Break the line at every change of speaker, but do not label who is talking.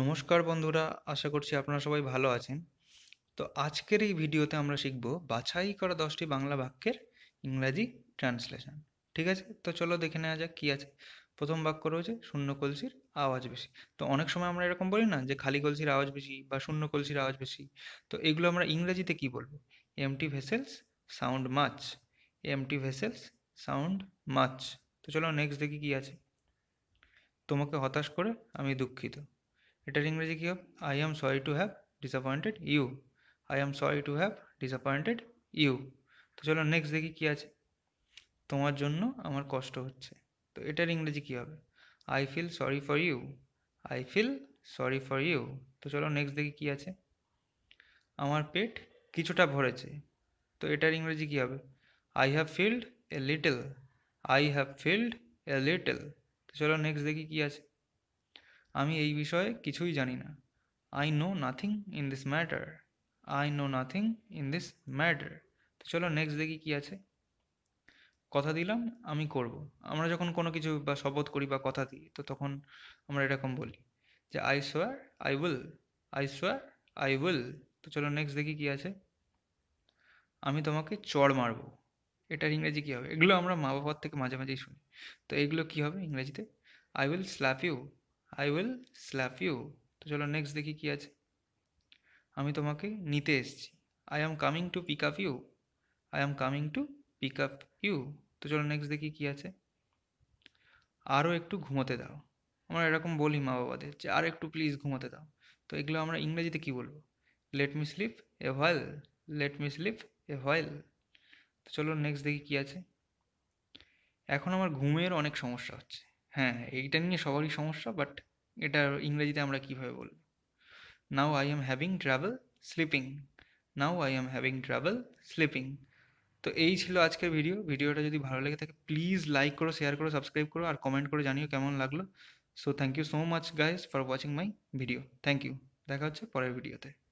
নমস্কার বন্ধুরা আশা করছি আপনারা সবাই ভালো আছেন তো আজকের এই ভিডিওতে আমরা শিখব বাছাই করা দশটি বাংলা বাক্যের ইংরাজি ট্রান্সলেশন ঠিক আছে তো চলো দেখে নেওয়া যাক কী আছে প্রথম বাক্য রয়েছে শূন্য কলসির আওয়াজ বেশি তো অনেক সময় আমরা এরকম বলি না যে খালি কলসির আওয়াজ বেশি বা শূন্য কলসির আওয়াজ বেশি তো এগুলো আমরা ইংরেজিতে কি বলবো empty vessels sound much empty vessels sound much তো চলো নেক্সট দেখি কি আছে তোমাকে হতাশ করে আমি দুঃখিত এটার ইংরেজি কী হবে I am sorry to have disappointed you I am sorry to have disappointed you তো চলো নেক্সট দেখি কী আছে তোমার জন্য আমার কষ্ট হচ্ছে তো এটার ইংরেজি কী হবে I feel sorry for you I feel sorry for you তো চলো নেক্সট দেখি কী আছে আমার পেট কিছুটা ভরেছে তো এটার ইংরেজি কী হবে I have filled a little I have filled a little তো চলো নেক্সট দেখি কী আছে আমি এই বিষয়ে কিছুই জানি না I know nothing in this matter I know nothing in this matter তো চলো নেক্সট দেখি কি আছে কথা দিলাম আমি করব আমরা যখন কোনো কিছু বা শপথ করি বা কথা দিই তো তখন আমরা এরকম বলি যে I swear I will I swear I will তো চলো নেক্সট দেখি কি আছে আমি তোমাকে চর মারব এটার ইংরেজি কী হবে এগুলো আমরা মা বাবার থেকে মাঝে মাঝেই শুনি তো এগুলো কী হবে ইংরেজিতে I will slap you I will slap you তো চলো নেক্সট দেখি কী আছে আমি তোমাকে নিতে এসেছি I am coming to pick up you I am coming to pick up you তো চলো নেক্সট দেখি কী আছে আরও একটু ঘুমোতে দাও আমরা এরকম বলি মা বাবাদের যে আর একটু প্লিজ ঘুমোতে দাও তো এগুলো আমরা ইংরেজিতে কী বলবো let me sleep a while let me sleep a while তো চলো নেক্সট দেখি কী আছে এখন আমার ঘুমের অনেক সমস্যা হচ্ছে হ্যাঁ এইটা নিয়ে সবারই সমস্যা বাট এটা ইংরেজিতে আমরা কীভাবে বলবো now I am having travel sleeping now I am having travel sleeping তো এই ছিল আজকের ভিডিও ভিডিওটা যদি ভালো লেগে থাকে প্লিজ লাইক করো শেয়ার করো সাবস্ক্রাইব করো আর কমেন্ট করে জানিও কেমন লাগলো so thank you so much guys for watching my video thank you দেখা হচ্ছে পরের ভিডিওতে